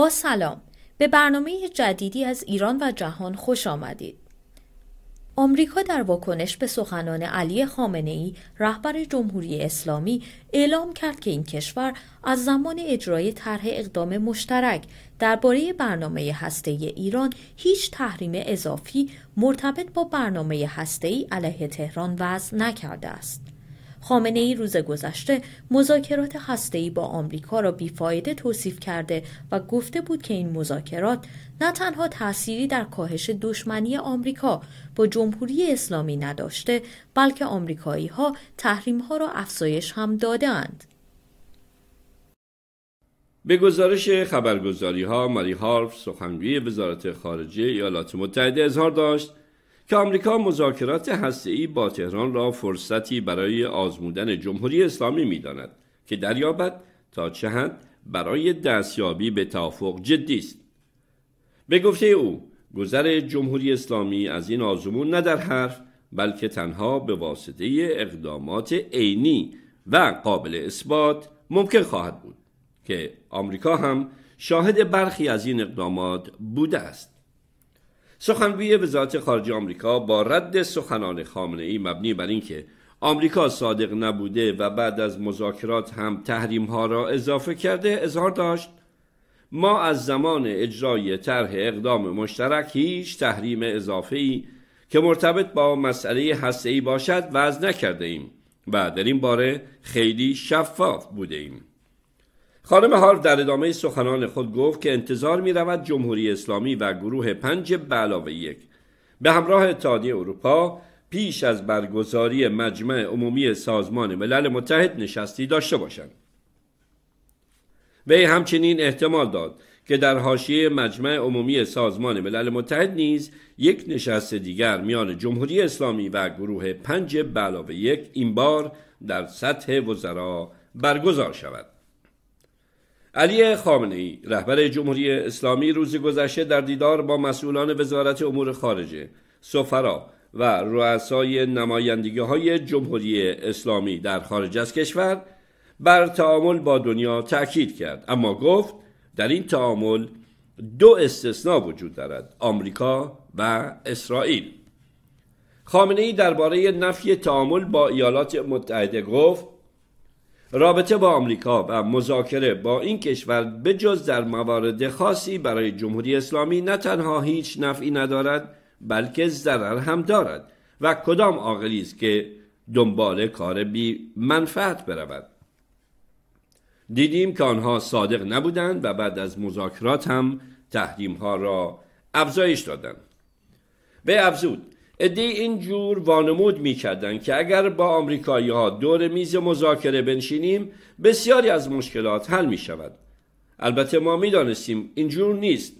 با سلام به برنامه جدیدی از ایران و جهان خوش آمدید آمریکا در واکنش به سخنان علی خامنه ای رهبر جمهوری اسلامی اعلام کرد که این کشور از زمان اجرای طرح اقدام مشترک درباره برنامه هسته ایران هیچ تحریم اضافی مرتبط با برنامه هسته ای علیه تهران وضع نکرده است. خامنه ای روز گذشته مذاکرات هسته‌ای با آمریکا را بیفایده توصیف کرده و گفته بود که این مذاکرات نه تنها تأثیری در کاهش دشمنی آمریکا با جمهوری اسلامی نداشته بلکه آمریکایی ها تحریم ها را افزایش هم دادند. به گزارش خبرگزاری ها ماری هارف سخنگوی وزارت خارجه ایالات متحده اظهار داشت که آمریکا مذاکرات ای با تهران را فرصتی برای آزمودن جمهوری اسلامی میداند که دریابد تا چه حد برای دستیابی به توافق جدی است به گفته او گذر جمهوری اسلامی از این آزمون نه در حرف بلکه تنها به واسطه اقدامات عینی و قابل اثبات ممکن خواهد بود که آمریکا هم شاهد برخی از این اقدامات بوده است سخنگوی وزارت خارجه آمریکا با رد سخنان خامنه ای مبنی بر اینکه آمریکا صادق نبوده و بعد از مذاکرات هم تحریم ها را اضافه کرده اظهار داشت ما از زمان اجرای طرح اقدام مشترک هیچ تحریم اضافه ای که مرتبط با مسئله هسته ای باشد وضع نکرده ایم و در این باره خیلی شفاف بوده ایم خانم هارف در ادامه سخنان خود گفت که انتظار می رود جمهوری اسلامی و گروه پنج به علاوه یک به همراه اتحادیه اروپا پیش از برگزاری مجمع عمومی سازمان ملل متحد نشستی داشته باشند وی همچنین احتمال داد که در حاشیه مجمع عمومی سازمان ملل متحد نیز یک نشست دیگر میان جمهوری اسلامی و گروه پنج به علاوه یک این بار در سطح وزرا برگزار شود علی خامنه ای رهبر جمهوری اسلامی روز گذشته در دیدار با مسئولان وزارت امور خارجه، سفرا و رؤسای نمایندگی های جمهوری اسلامی در خارج از کشور بر تعامل با دنیا تاکید کرد اما گفت در این تعامل دو استثنا وجود دارد آمریکا و اسرائیل خامنه ای درباره نفی تعامل با ایالات متحده گفت رابطه با آمریکا و مذاکره با این کشور جز در موارد خاصی برای جمهوری اسلامی نه تنها هیچ نفعی ندارد بلکه ضرر هم دارد و کدام عاقلی است که دنبال کار بی منفعت برود دیدیم که آنها صادق نبودند و بعد از مذاکرات هم تحریم ها را افزایش دادند به افزود این جور وانمود میکردن که اگر با آمریکایی ها دور میز مذاکره بنشینیم بسیاری از مشکلات حل می شود. البته ما میدانستیم اینجور نیست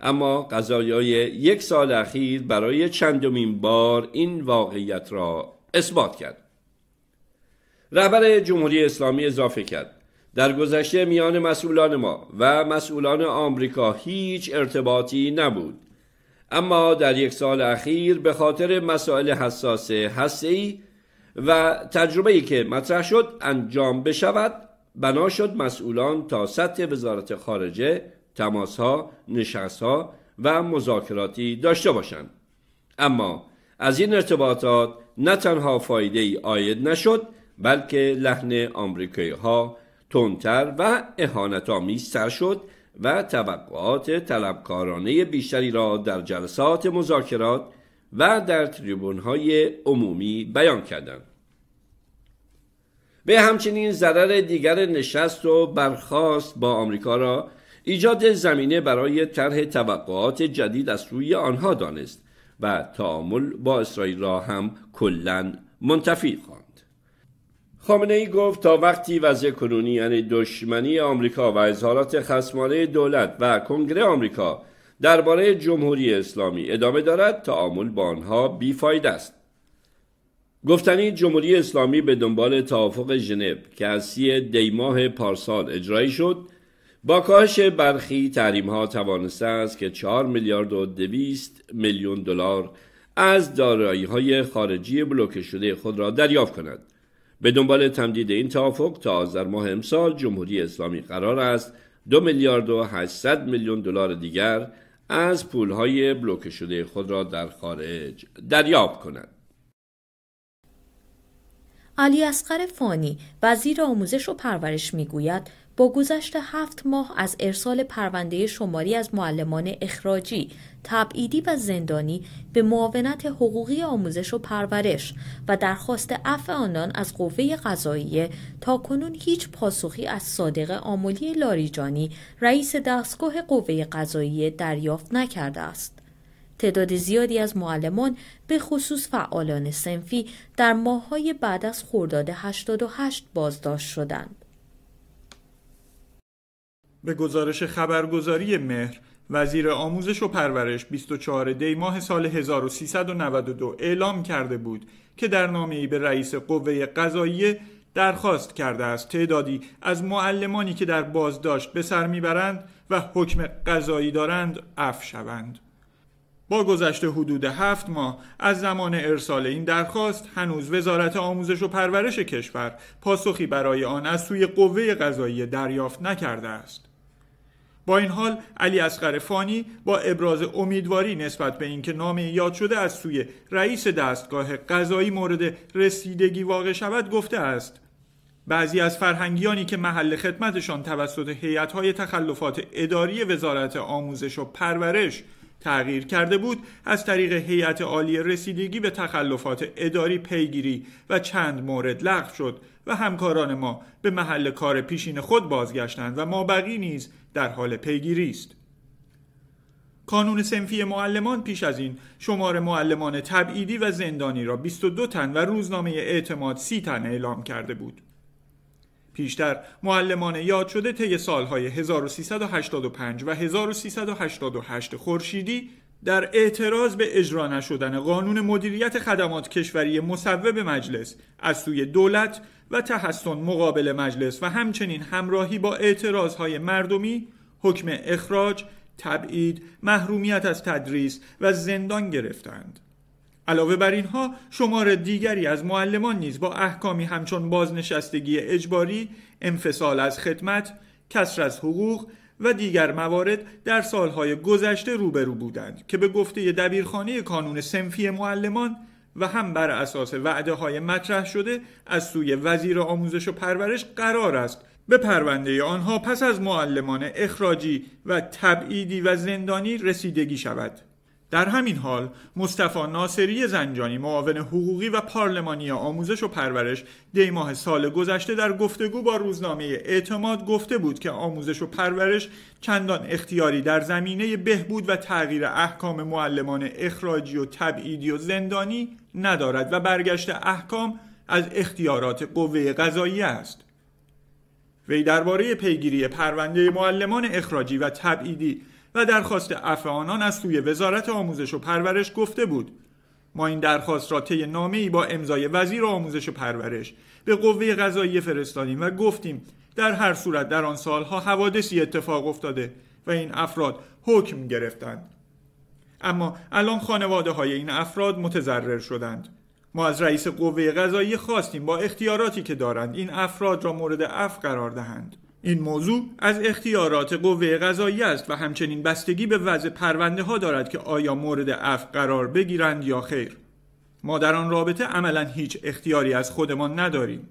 اما قضایای یک سال اخیر برای چندمین بار این واقعیت را اثبات کرد رهبر جمهوری اسلامی اضافه کرد در گذشته میان مسئولان ما و مسئولان آمریکا هیچ ارتباطی نبود اما در یک سال اخیر به خاطر مسائل حساس هستی و تجربه ای که مطرح شد انجام بشود بنا شد مسئولان تا سطح وزارت خارجه تماس ها نشست ها و مذاکراتی داشته باشند اما از این ارتباطات نه تنها فایده ای آید نشد بلکه لحن آمریکایی ها تندتر و اهانت شد و توقعات طلبکارانه بیشتری را در جلسات مذاکرات و در تریبونهای عمومی بیان کردند. به همچنین ضرر دیگر نشست و برخاست با آمریکا را ایجاد زمینه برای طرح توقعات جدید از سوی آنها دانست و تعامل با اسرائیل را هم کلا منتفی خواهد. خامنه ای گفت تا وقتی وضع کنونی یعنی دشمنی آمریکا و اظهارات خصمانه دولت و کنگره آمریکا درباره جمهوری اسلامی ادامه دارد تعامل با آنها بیفاید است گفتنی جمهوری اسلامی به دنبال توافق ژنو که از سی دیماه پارسال اجرایی شد با کاهش برخی تحریم ها توانسته است که 4 میلیارد و 200 میلیون دلار از دارایی های خارجی بلوکه شده خود را دریافت کند به دنبال تمدید این توافق تا آذر ماه امسال جمهوری اسلامی قرار است دو میلیارد و 800 میلیون دلار دیگر از پولهای بلوکه شده خود را در خارج دریافت کند. علی اصغر فانی وزیر آموزش و پرورش میگوید با گذشت هفت ماه از ارسال پرونده شماری از معلمان اخراجی، تبعیدی و زندانی به معاونت حقوقی آموزش و پرورش و درخواست عفو آنان از قوه قضاییه تا کنون هیچ پاسخی از صادق آملی لاریجانی رئیس دستگاه قوه قضاییه دریافت نکرده است. تعداد زیادی از معلمان به خصوص فعالان سنفی در ماههای بعد از خورداد 88 بازداشت شدند. به گزارش خبرگزاری مهر وزیر آموزش و پرورش 24 دی ماه سال 1392 اعلام کرده بود که در ای به رئیس قوه قضاییه درخواست کرده است تعدادی از معلمانی که در بازداشت به سر میبرند و حکم قضایی دارند اف شوند. با گذشت حدود هفت ماه از زمان ارسال این درخواست هنوز وزارت آموزش و پرورش کشور پاسخی برای آن از سوی قوه قضایی دریافت نکرده است. با این حال علی اصغر فانی با ابراز امیدواری نسبت به اینکه نام یاد شده از سوی رئیس دستگاه قضایی مورد رسیدگی واقع شود گفته است بعضی از فرهنگیانی که محل خدمتشان توسط هیئت‌های تخلفات اداری وزارت آموزش و پرورش تغییر کرده بود از طریق هیئت عالی رسیدگی به تخلفات اداری پیگیری و چند مورد لغو شد و همکاران ما به محل کار پیشین خود بازگشتند و مابقی نیز در حال پیگیری است کانون سنفی معلمان پیش از این شمار معلمان تبعیدی و زندانی را 22 تن و روزنامه اعتماد 30 تن اعلام کرده بود بیشتر معلمان یاد شده طی سالهای 1385 و 1388 خورشیدی در اعتراض به اجرا نشدن قانون مدیریت خدمات کشوری مصوب مجلس از سوی دولت و تحسن مقابل مجلس و همچنین همراهی با اعتراضهای مردمی حکم اخراج، تبعید، محرومیت از تدریس و زندان گرفتند. علاوه بر اینها شمار دیگری از معلمان نیز با احکامی همچون بازنشستگی اجباری، انفصال از خدمت، کسر از حقوق و دیگر موارد در سالهای گذشته روبرو بودند که به گفته دبیرخانه کانون سنفی معلمان و هم بر اساس وعده های مطرح شده از سوی وزیر آموزش و پرورش قرار است به پرونده آنها پس از معلمان اخراجی و تبعیدی و زندانی رسیدگی شود. در همین حال مصطفی ناصری زنجانی معاون حقوقی و پارلمانی آموزش و پرورش دی ماه سال گذشته در گفتگو با روزنامه اعتماد گفته بود که آموزش و پرورش چندان اختیاری در زمینه بهبود و تغییر احکام معلمان اخراجی و تبعیدی و زندانی ندارد و برگشت احکام از اختیارات قوه قضایی است وی درباره پیگیری پرونده معلمان اخراجی و تبعیدی و درخواست عفو آنان از سوی وزارت آموزش و پرورش گفته بود ما این درخواست را طی نامه‌ای با امضای وزیر آموزش و پرورش به قوه قضاییه فرستادیم و گفتیم در هر صورت در آن سالها حوادثی اتفاق افتاده و این افراد حکم گرفتند اما الان خانواده های این افراد متضرر شدند ما از رئیس قوه قضایی خواستیم با اختیاراتی که دارند این افراد را مورد عفو قرار دهند این موضوع از اختیارات قوه قضایی است و همچنین بستگی به وضع پرونده ها دارد که آیا مورد عفو قرار بگیرند یا خیر ما در آن رابطه عملا هیچ اختیاری از خودمان نداریم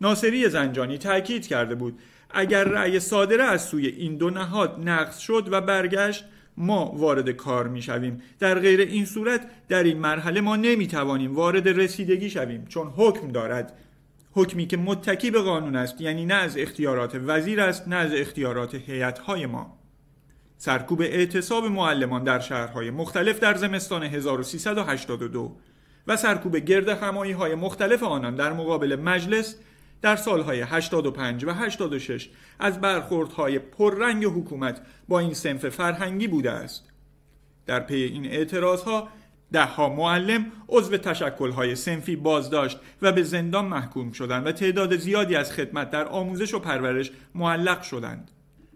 ناصری زنجانی تاکید کرده بود اگر رأی صادره از سوی این دو نهاد نقض شد و برگشت ما وارد کار می شویم در غیر این صورت در این مرحله ما نمی توانیم وارد رسیدگی شویم چون حکم دارد حکمی که متکی به قانون است یعنی نه از اختیارات وزیر است نه از اختیارات هیئت‌های ما سرکوب اعتصاب معلمان در شهرهای مختلف در زمستان 1382 و سرکوب گرد همایی های مختلف آنان در مقابل مجلس در سالهای 85 و 86 از برخوردهای پررنگ حکومت با این سنف فرهنگی بوده است. در پی این ها دهها معلم عضو های سنفی بازداشت و به زندان محکوم شدند و تعداد زیادی از خدمت در آموزش و پرورش معلق شدند.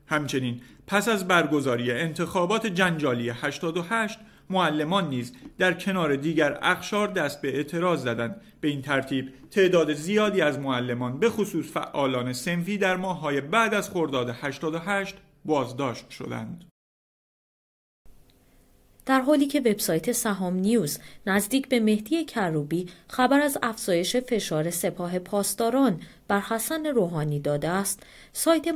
همچنین پس از برگزاری انتخابات جنجالی 88 معلمان نیز در کنار دیگر اخشار دست به اعتراض زدند به این ترتیب تعداد زیادی از معلمان به خصوص فعالان سنفی در های بعد از خرداد 88 بازداشت شدند در حالی که وبسایت سهام نیوز نزدیک به مهدی کروبی خبر از افزایش فشار سپاه پاسداران بر حسن روحانی داده است سایت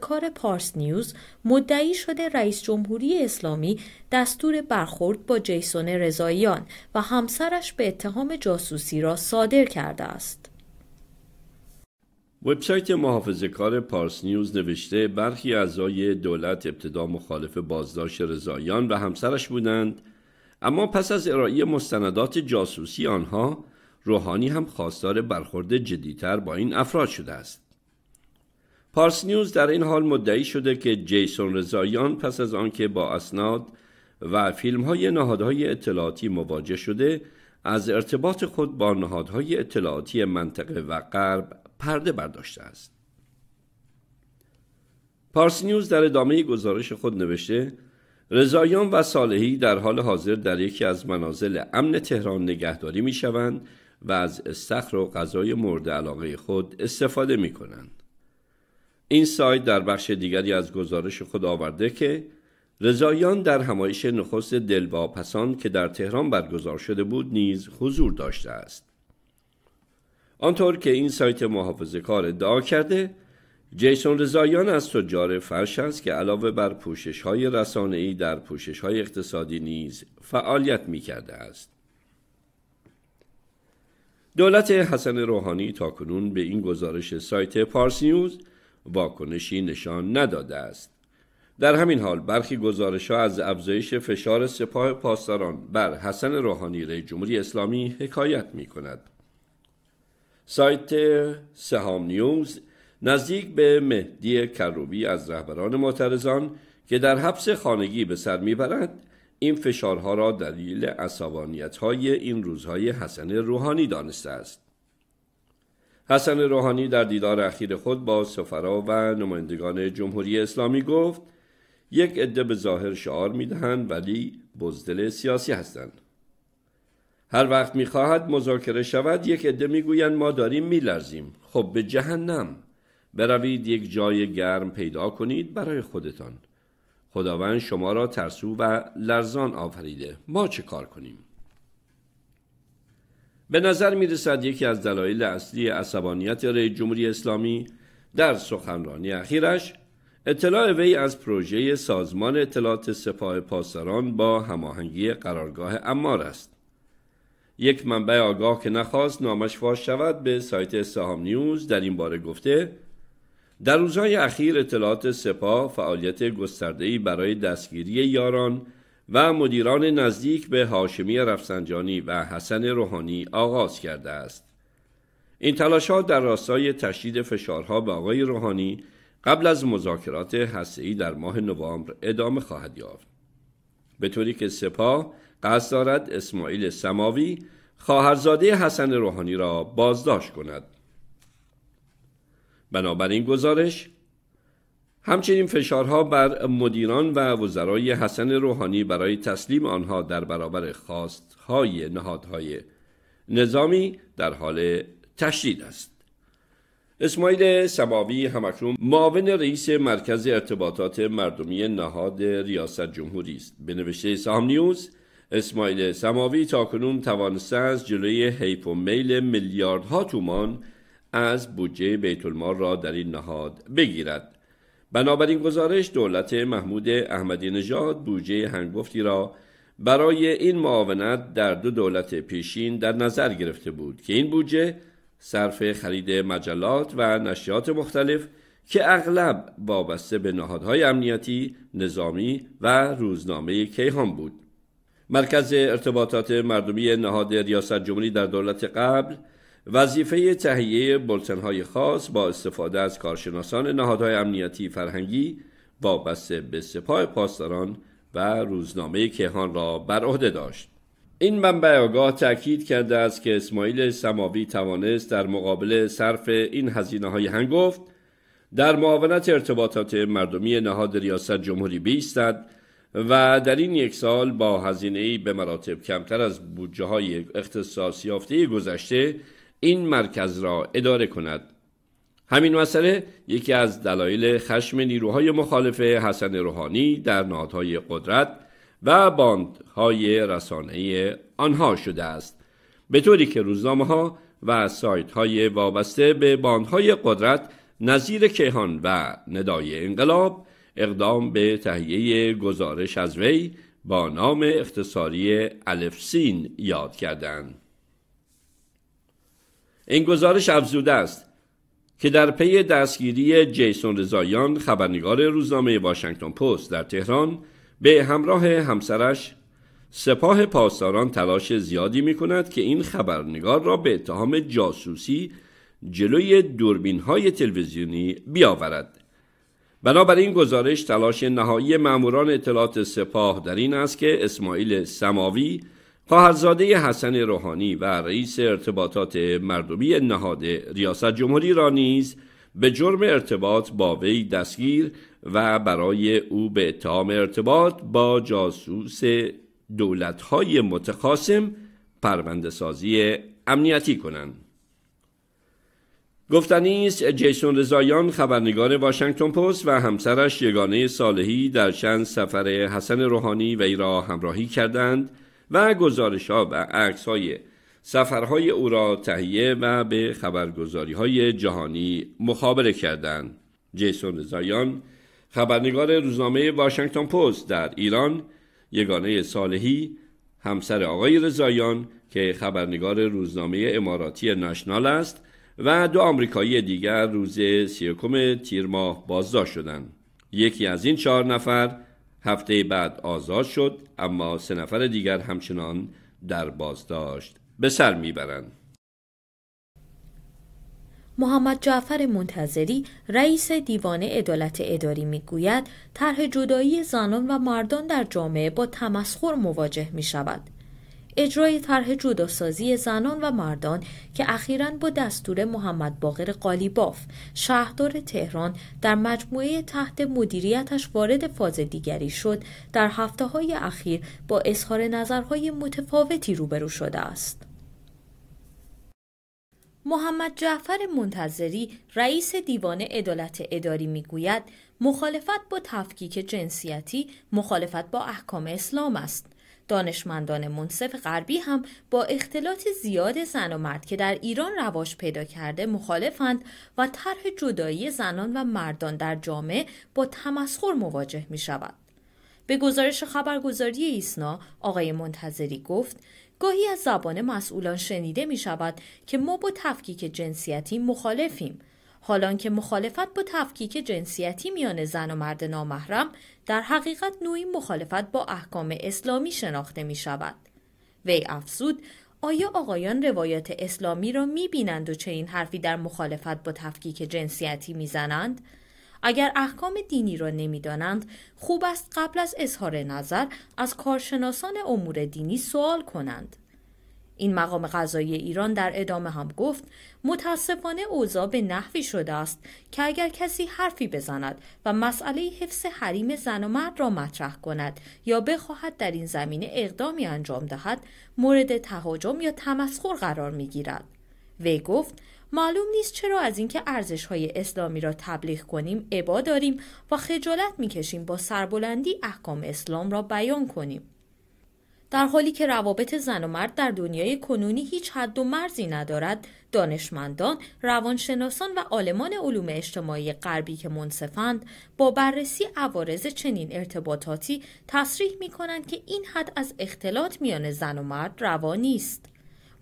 کار پارس نیوز مدعی شده رئیس جمهوری اسلامی دستور برخورد با جیسون رضاییان و همسرش به اتهام جاسوسی را صادر کرده است وبسایت محافظه کار پارس نیوز نوشته برخی اعضای دولت ابتدا مخالف بازداشت رضایان و همسرش بودند اما پس از ارائه مستندات جاسوسی آنها روحانی هم خواستار برخورد جدیتر با این افراد شده است پارس نیوز در این حال مدعی شده که جیسون رضایان پس از آنکه با اسناد و فیلم های نهادهای اطلاعاتی مواجه شده از ارتباط خود با نهادهای اطلاعاتی منطقه و غرب پرده برداشته است پارس نیوز در ادامه گزارش خود نوشته رضایان و صالحی در حال حاضر در یکی از منازل امن تهران نگهداری می شوند و از استخر و غذای مورد علاقه خود استفاده می کنند. این سایت در بخش دیگری از گزارش خود آورده که رضایان در همایش نخست دلواپسان که در تهران برگزار شده بود نیز حضور داشته است. آنطور که این سایت محافظه کار ادعا کرده جیسون رزایان از تجار فرش است که علاوه بر پوشش های رسانه ای در پوشش های اقتصادی نیز فعالیت می کرده است. دولت حسن روحانی تا کنون به این گزارش سایت پارسیوز نیوز واکنشی نشان نداده است. در همین حال برخی گزارش ها از افزایش فشار سپاه پاسداران بر حسن روحانی رئیس جمهوری اسلامی حکایت می کند. سایت سهام نیوز نزدیک به مهدی کروبی از رهبران معترضان که در حبس خانگی به سر میبرد این فشارها را دلیل عصبانیت های این روزهای حسن روحانی دانسته است. حسن روحانی در دیدار اخیر خود با سفرا و نمایندگان جمهوری اسلامی گفت یک عده به ظاهر شعار دهند ولی بزدل سیاسی هستند. هر وقت میخواهد مذاکره شود یک عده میگویند ما داریم میلرزیم خب به جهنم بروید یک جای گرم پیدا کنید برای خودتان خداوند شما را ترسو و لرزان آفریده ما چه کار کنیم به نظر می رسد یکی از دلایل اصلی عصبانیت رئیس جمهوری اسلامی در سخنرانی اخیرش اطلاع وی از پروژه سازمان اطلاعات سپاه پاسداران با هماهنگی قرارگاه امار است یک منبع آگاه که نخواست نامش فاش شود به سایت سهام نیوز در این باره گفته در روزهای اخیر اطلاعات سپاه فعالیت گسترده‌ای برای دستگیری یاران و مدیران نزدیک به هاشمی رفسنجانی و حسن روحانی آغاز کرده است. این ها در راستای تشدید فشارها به آقای روحانی قبل از مذاکرات هسته‌ای در ماه نوامبر ادامه خواهد یافت. به طوری که سپاه قصد دارد اسماعیل سماوی خواهرزاده حسن روحانی را بازداشت کند بنابراین گزارش همچنین فشارها بر مدیران و وزرای حسن روحانی برای تسلیم آنها در برابر خواستهای نهادهای نظامی در حال تشدید است اسماعیل سماوی همکنون معاون رئیس مرکز ارتباطات مردمی نهاد ریاست جمهوری است به نوشته سام نیوز اسماعیل سماوی تاکنون توانسته از جلوی حیف و میل میلیاردها تومان از بودجه بیت المال را در این نهاد بگیرد بنابراین گزارش دولت محمود احمدی نژاد بودجه هنگفتی را برای این معاونت در دو دولت پیشین در نظر گرفته بود که این بودجه صرف خرید مجلات و نشریات مختلف که اغلب وابسته به نهادهای امنیتی، نظامی و روزنامه کیهان بود. مرکز ارتباطات مردمی نهاد ریاست جمهوری در دولت قبل وظیفه تهیه بلتنهای خاص با استفاده از کارشناسان نهادهای امنیتی فرهنگی وابسته به سپاه پاسداران و روزنامه کهان را بر عهده داشت این منبع آگاه تاکید کرده است که اسماعیل سماوی توانست در مقابل صرف این هزینه های هنگفت در معاونت ارتباطات مردمی نهاد ریاست جمهوری بیستد و در این یک سال با هزینه به مراتب کمتر از بودجه های یافته گذشته این مرکز را اداره کند همین مسئله یکی از دلایل خشم نیروهای مخالف حسن روحانی در نهادهای قدرت و باندهای رسانه آنها شده است به طوری که روزنامه ها و سایت های وابسته به باندهای قدرت نظیر کیهان و ندای انقلاب اقدام به تهیه گزارش از وی با نام اختصاری الفسین یاد کردند. این گزارش افزوده است که در پی دستگیری جیسون رزایان خبرنگار روزنامه واشنگتن پست در تهران به همراه همسرش سپاه پاسداران تلاش زیادی می کند که این خبرنگار را به اتهام جاسوسی جلوی دوربین های تلویزیونی بیاورد بنابراین گزارش تلاش نهایی ماموران اطلاعات سپاه در این است که اسماعیل سماوی خواهرزاده حسن روحانی و رئیس ارتباطات مردمی نهاد ریاست جمهوری را نیز به جرم ارتباط با وی دستگیر و برای او به اتهام ارتباط با جاسوس دولت‌های متخاصم پرونده سازی امنیتی کنند گفتنی است جیسون رضایان خبرنگار واشنگتن پست و همسرش یگانه صالحی در چند سفر حسن روحانی و ایرا همراهی کردند و گزارش ها و عکس های سفرهای او را تهیه و به خبرگزاری های جهانی مخابره کردند جیسون رضایان خبرنگار روزنامه واشنگتن پست در ایران یگانه صالحی همسر آقای رضایان که خبرنگار روزنامه اماراتی نشنال است و دو آمریکایی دیگر روز 31 تیر ماه بازداشت شدند. یکی از این چهار نفر هفته بعد آزاد شد اما سه نفر دیگر همچنان در بازداشت به سر میبرند. محمد جعفر منتظری رئیس دیوان عدالت اداری میگوید طرح جدایی زنان و مردان در جامعه با تمسخر مواجه می شود. اجرای طرح جداسازی زنان و مردان که اخیرا با دستور محمد باقر قالیباف شهردار تهران در مجموعه تحت مدیریتش وارد فاز دیگری شد در هفته های اخیر با اظهار نظرهای متفاوتی روبرو شده است. محمد جعفر منتظری رئیس دیوان عدالت اداری میگوید مخالفت با تفکیک جنسیتی مخالفت با احکام اسلام است دانشمندان منصف غربی هم با اختلاط زیاد زن و مرد که در ایران رواج پیدا کرده مخالفند و طرح جدایی زنان و مردان در جامعه با تمسخر مواجه می شود. به گزارش خبرگزاری ایسنا آقای منتظری گفت گاهی از زبان مسئولان شنیده می شود که ما با تفکیک جنسیتی مخالفیم حالان که مخالفت با تفکیک جنسیتی میان زن و مرد نامحرم در حقیقت نوعی مخالفت با احکام اسلامی شناخته می شود. وی افزود آیا آقایان روایات اسلامی را می بینند و این حرفی در مخالفت با تفکیک جنسیتی می زنند؟ اگر احکام دینی را نمیدانند خوب است قبل از اظهار نظر از کارشناسان امور دینی سوال کنند این مقام غذایی ایران در ادامه هم گفت متاسفانه اوضاع به نحوی شده است که اگر کسی حرفی بزند و مسئله حفظ حریم زن و مرد را مطرح کند یا بخواهد در این زمینه اقدامی انجام دهد مورد تهاجم یا تمسخر قرار می گیرد. وی گفت معلوم نیست چرا از اینکه ارزش های اسلامی را تبلیغ کنیم عبا داریم و خجالت میکشیم با سربلندی احکام اسلام را بیان کنیم در حالی که روابط زن و مرد در دنیای کنونی هیچ حد و مرزی ندارد دانشمندان روانشناسان و آلمان علوم اجتماعی غربی که منصفند با بررسی عوارض چنین ارتباطاتی تصریح می کنند که این حد از اختلاط میان زن و مرد روانی است.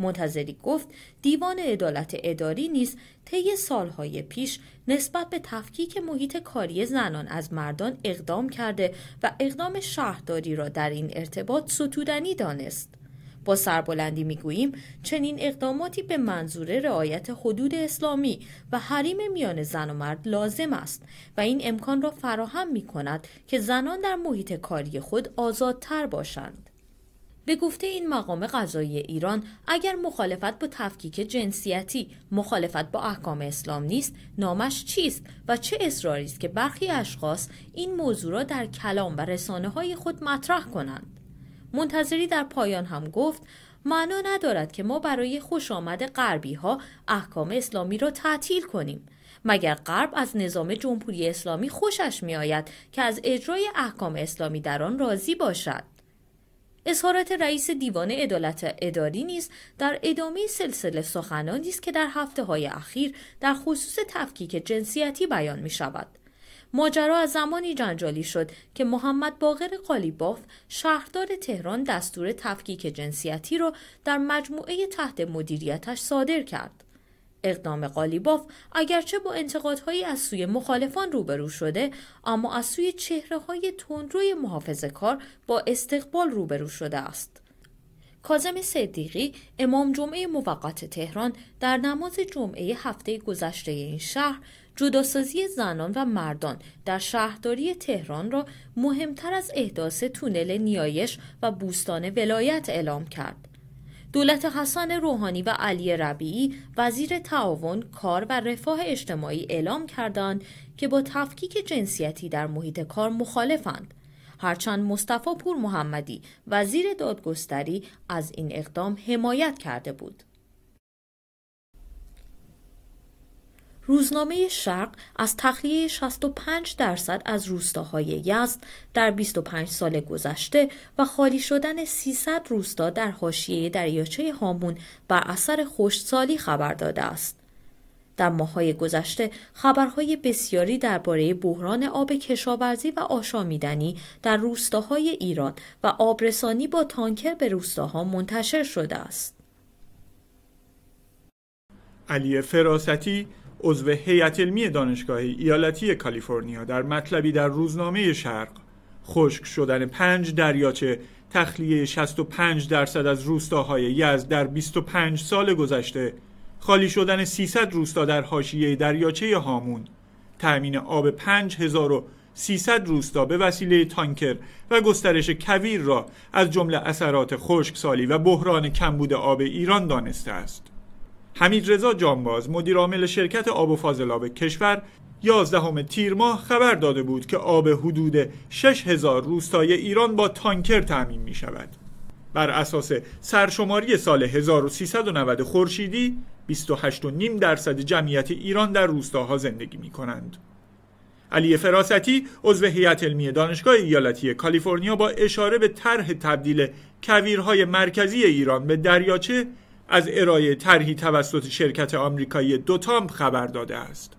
منتظری گفت دیوان عدالت اداری نیز طی سالهای پیش نسبت به تفکیک محیط کاری زنان از مردان اقدام کرده و اقدام شهرداری را در این ارتباط ستودنی دانست با سربلندی میگوییم چنین اقداماتی به منظور رعایت حدود اسلامی و حریم میان زن و مرد لازم است و این امکان را فراهم می کند که زنان در محیط کاری خود آزادتر باشند. به گفته این مقام قضایی ایران اگر مخالفت با تفکیک جنسیتی مخالفت با احکام اسلام نیست نامش چیست و چه اصراری است که برخی اشخاص این موضوع را در کلام و رسانه های خود مطرح کنند منتظری در پایان هم گفت معنا ندارد که ما برای خوش آمد غربی ها احکام اسلامی را تعطیل کنیم مگر غرب از نظام جمهوری اسلامی خوشش میآید که از اجرای احکام اسلامی در آن راضی باشد اظهارات رئیس دیوان عدالت اداری نیز در ادامه سلسله سخنانی است که در هفته های اخیر در خصوص تفکیک جنسیتی بیان می شود. ماجرا از زمانی جنجالی شد که محمد باقر قالیباف شهردار تهران دستور تفکیک جنسیتی را در مجموعه تحت مدیریتش صادر کرد. اقدام قالیباف اگرچه با انتقادهایی از سوی مخالفان روبرو شده اما از سوی چهره های تندروی محافظه کار با استقبال روبرو شده است. کازم صدیقی امام جمعه موقت تهران در نماز جمعه هفته گذشته این شهر جداسازی زنان و مردان در شهرداری تهران را مهمتر از احداث تونل نیایش و بوستان ولایت اعلام کرد. دولت حسن روحانی و علی ربیعی وزیر تعاون کار و رفاه اجتماعی اعلام کردند که با تفکیک جنسیتی در محیط کار مخالفند هرچند مصطفی پور محمدی وزیر دادگستری از این اقدام حمایت کرده بود روزنامه شرق از تخلیه 65 درصد از روستاهای یزد در 25 سال گذشته و خالی شدن 300 روستا در حاشیه دریاچه هامون بر اثر خشکسالی خبر داده است. در ماهای گذشته خبرهای بسیاری درباره بحران آب کشاورزی و آشامیدنی در روستاهای ایران و آبرسانی با تانکر به روستاها منتشر شده است. علی فراستی عضو هیئت علمی دانشگاه ایالتی کالیفرنیا در مطلبی در روزنامه شرق خشک شدن پنج دریاچه تخلیه 65 درصد از روستاهای یزد در 25 سال گذشته خالی شدن 300 روستا در حاشیه دریاچه هامون تأمین آب 5300 روستا به وسیله تانکر و گسترش کویر را از جمله اثرات خشکسالی و بحران کمبود آب ایران دانسته است حمیدرضا جانباز مدیر عامل شرکت آب و فاضلاب کشور 11 تیر ماه خبر داده بود که آب حدود 6000 روستای ایران با تانکر تعمین می شود. بر اساس سرشماری سال 1390 خورشیدی 28.5 درصد جمعیت ایران در روستاها زندگی می کنند. علی فراستی عضو هیئت علمی دانشگاه ایالتی کالیفرنیا با اشاره به طرح تبدیل کویرهای مرکزی ایران به دریاچه از ارائه طرحی توسط شرکت آمریکایی تام خبر داده است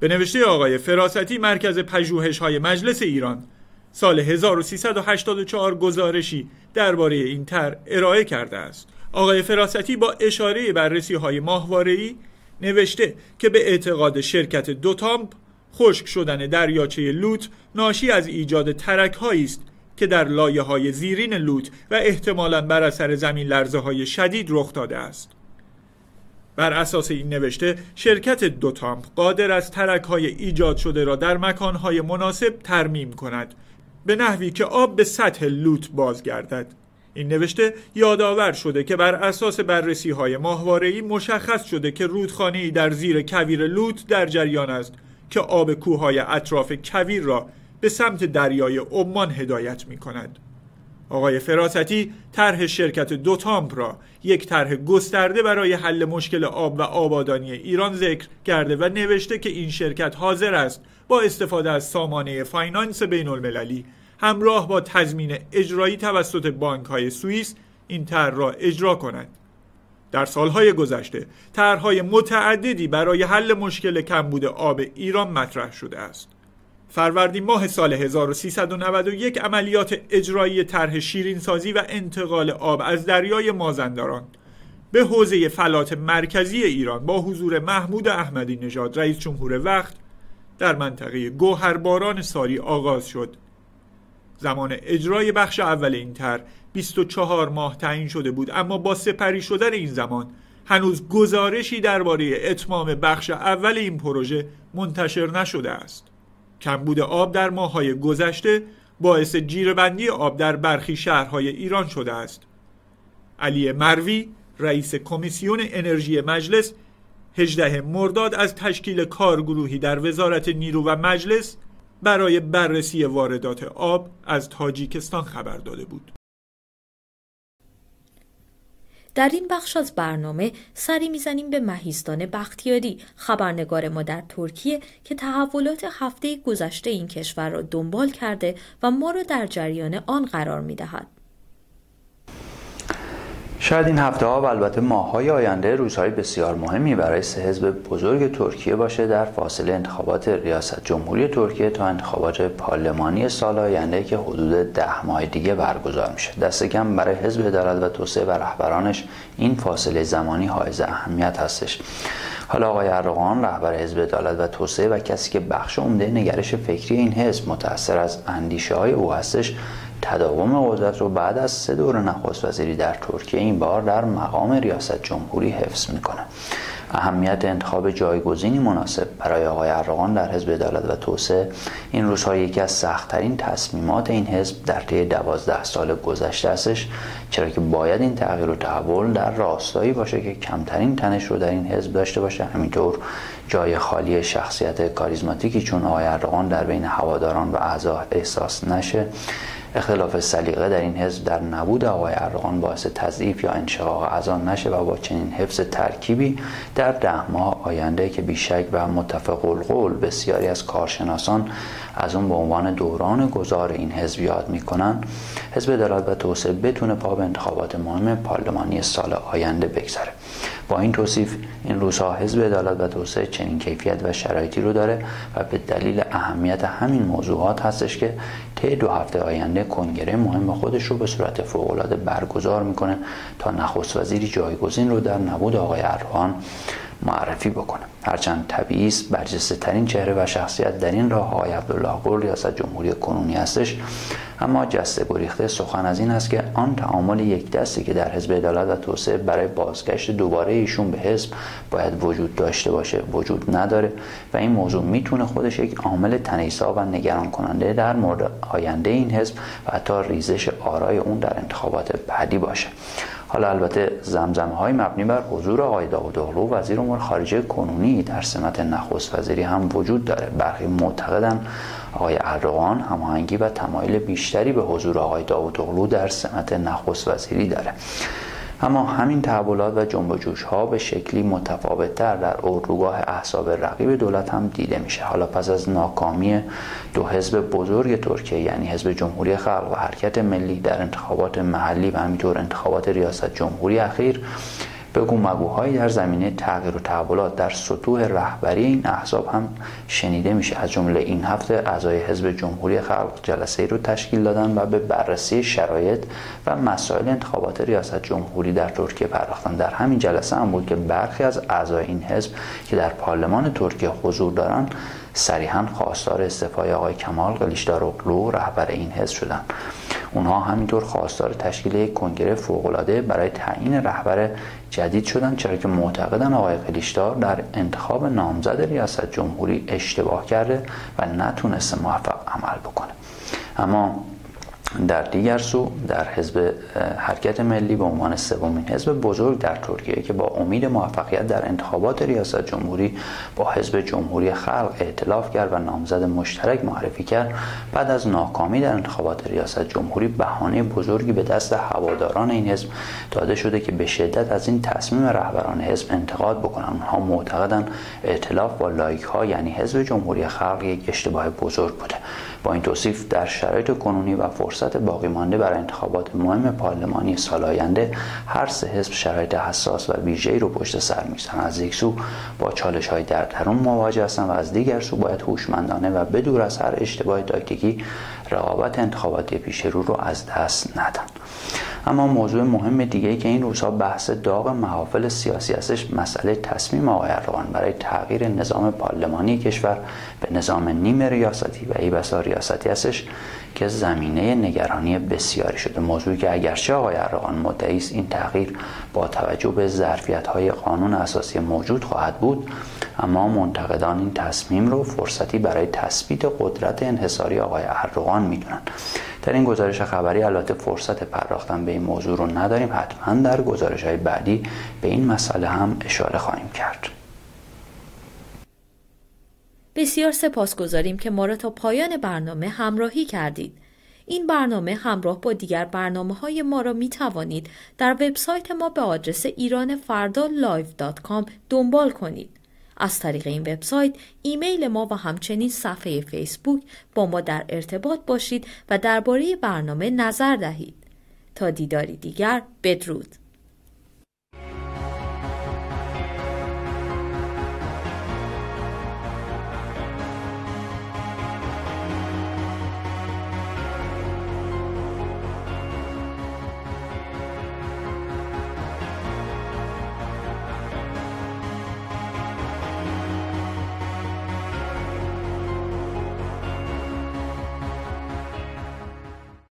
به نوشته آقای فراستی مرکز پژوهش های مجلس ایران سال 1384 گزارشی درباره این تر ارائه کرده است آقای فراستی با اشاره بررسی های ماهواره‌ای نوشته که به اعتقاد شرکت دوتامپ خشک شدن دریاچه لوت ناشی از ایجاد ترک است که در لایه های زیرین لوت و احتمالا بر اثر زمین لرزه های شدید رخ داده است. بر اساس این نوشته شرکت دوتامپ قادر از ترک های ایجاد شده را در مکان های مناسب ترمیم کند به نحوی که آب به سطح لوت بازگردد این نوشته یادآور شده که بر اساس بررسی های ماهواره مشخص شده که رودخانه ای در زیر کویر لوت در جریان است که آب کوههای اطراف کویر را به سمت دریای عمان هدایت می کند. آقای فراستی طرح شرکت دوتامپ را یک طرح گسترده برای حل مشکل آب و آبادانی ایران ذکر کرده و نوشته که این شرکت حاضر است با استفاده از سامانه فاینانس بین المللی همراه با تضمین اجرایی توسط بانک های سوئیس این طرح را اجرا کند. در سالهای گذشته طرحهای متعددی برای حل مشکل کمبود آب ایران مطرح شده است. فروردین ماه سال 1391 عملیات اجرایی طرح سازی و انتقال آب از دریای مازندران به حوزه فلات مرکزی ایران با حضور محمود احمدی نژاد رئیس جمهور وقت در منطقه گوهرباران ساری آغاز شد زمان اجرای بخش اول این تر 24 ماه تعیین شده بود اما با سپری شدن این زمان هنوز گزارشی درباره اتمام بخش اول این پروژه منتشر نشده است کمبود آب در ماههای گذشته باعث جیربندی آب در برخی شهرهای ایران شده است علی مروی رئیس کمیسیون انرژی مجلس 18 مرداد از تشکیل کارگروهی در وزارت نیرو و مجلس برای بررسی واردات آب از تاجیکستان خبر داده بود در این بخش از برنامه سری میزنیم به مهیستان بختیاری خبرنگار ما در ترکیه که تحولات هفته گذشته این کشور را دنبال کرده و ما را در جریان آن قرار میدهد شاید این هفته ها و البته ماه های آینده روزهای بسیار مهمی برای سه حزب بزرگ ترکیه باشه در فاصله انتخابات ریاست جمهوری ترکیه تا انتخابات پارلمانی سال آینده که حدود ده ماه دیگه برگزار میشه دست کم برای حزب دارد و توسعه و رهبرانش این فاصله زمانی حائز اهمیت هستش حالا آقای اردوغان رهبر حزب عدالت و توسعه و کسی که بخش عمده نگرش فکری این حزب متأثر از اندیشه های او هستش تداوم قدرت رو بعد از سه دور نخست وزیری در ترکیه این بار در مقام ریاست جمهوری حفظ میکنه اهمیت انتخاب جایگزینی مناسب برای آقای ارغان در حزب عدالت و توسعه این روزها یکی از سختترین تصمیمات این حزب در طی دوازده سال گذشته استش چرا که باید این تغییر و تحول در راستایی باشه که کمترین تنش رو در این حزب داشته باشه همینطور جای خالی شخصیت کاریزماتیکی چون آقای ارغان در بین هواداران و اعضا احساس نشه اختلاف سلیقه در این حزب در نبود آقای ارغان باعث تضعیف یا انشقاق از آن نشه و با چنین حفظ ترکیبی در ده آینده که بیشک و متفق القول بسیاری از کارشناسان از اون به عنوان دوران گذار این حزب یاد میکنن حزب عدالت و توسعه بتونه پا به انتخابات مهم پارلمانی سال آینده بگذاره با این توصیف این روزها حزب عدالت و توسعه چنین کیفیت و شرایطی رو داره و به دلیل اهمیت همین موضوعات هستش که طی دو هفته آینده کنگره مهم خودش رو به صورت فوقالعاده برگزار میکنه تا نخست وزیری جایگزین رو در نبود آقای ارهان معرفی بکنه هرچند طبیعیست برجسته ترین چهره و شخصیت در این راه آقای عبدالله گل ریاست جمهوری کنونی هستش اما جسته گریخته سخن از این است که آن تعامل یک دستی که در حزب عدالت و توسعه برای بازگشت دوباره ایشون به حزب باید وجود داشته باشه وجود نداره و این موضوع میتونه خودش یک عامل تنیسا و نگران کننده در مورد آینده این حزب و حتی ریزش آرای اون در انتخابات بعدی باشه حالا البته زمزم های مبنی بر حضور آقای اغلو وزیر امور خارجه کنونی در سمت نخست وزیری هم وجود داره برخی معتقدن آقای اردوغان هماهنگی و تمایل بیشتری به حضور آقای اغلو در سمت نخست وزیری داره اما همین تحولات و جنب جوش ها به شکلی متفاوتتر در اردوگاه احساب رقیب دولت هم دیده میشه حالا پس از ناکامی دو حزب بزرگ ترکیه یعنی حزب جمهوری خلق و حرکت ملی در انتخابات محلی و همینطور انتخابات ریاست جمهوری اخیر به در زمینه تغییر و تحولات در سطوح رهبری این احزاب هم شنیده میشه از جمله این هفته اعضای حزب جمهوری خلق جلسه ای رو تشکیل دادن و به بررسی شرایط و مسائل انتخابات ریاست جمهوری در ترکیه پرداختن در همین جلسه هم بود که برخی از اعضای این حزب که در پارلمان ترکیه حضور دارند صریحا خواستار استعفای آقای کمال قلیشداروغلو رهبر این حزب شدند اونها همینطور خواستار تشکیل یک کنگره فوقالعاده برای تعیین رهبر جدید شدند چرا که معتقدن آقای قلیشدار در انتخاب نامزد ریاست جمهوری اشتباه کرده و نتونسته موفق عمل بکنه اما در دیگر سو در حزب حرکت ملی به عنوان سومین حزب بزرگ در ترکیه که با امید موفقیت در انتخابات ریاست جمهوری با حزب جمهوری خلق ائتلاف کرد و نامزد مشترک معرفی کرد بعد از ناکامی در انتخابات ریاست جمهوری بهانه بزرگی به دست هواداران این حزب داده شده که به شدت از این تصمیم رهبران حزب انتقاد بکنند آنها معتقدند ائتلاف با لایک ها یعنی حزب جمهوری خلق یک اشتباه بزرگ بوده با این توصیف در شرایط کنونی و فرصت باقی مانده برای انتخابات مهم پارلمانی سال آینده هر سه حزب شرایط حساس و ویژه‌ای رو پشت سر می‌ذارن از یک سو با چالش های در درون مواجه هستن و از دیگر سو باید هوشمندانه و بدور از هر اشتباه تاکتیکی رقابت انتخاباتی پیش رو رو از دست ندن اما موضوع مهم دیگه ای که این روزها بحث داغ محافل سیاسی هستش مسئله تصمیم آقای اردوغان برای تغییر نظام پارلمانی کشور به نظام نیم ریاستی و ای بسا ریاستی هستش که زمینه نگرانی بسیاری شده موضوعی که اگرچه آقای ارغان مدعی است این تغییر با توجه به ظرفیت های قانون اساسی موجود خواهد بود اما منتقدان این تصمیم رو فرصتی برای تثبیت قدرت انحصاری آقای ارغان میدونند در این گزارش خبری البته فرصت پرداختن به این موضوع رو نداریم حتما در گزارش های بعدی به این مسئله هم اشاره خواهیم کرد بسیار سپاس که ما را تا پایان برنامه همراهی کردید. این برنامه همراه با دیگر برنامه های ما را می توانید در وبسایت ما به آدرس ایرانفردالایو.com دنبال کنید. از طریق این وبسایت ایمیل ما و همچنین صفحه فیسبوک با ما در ارتباط باشید و درباره برنامه نظر دهید. تا دیداری دیگر بدرود.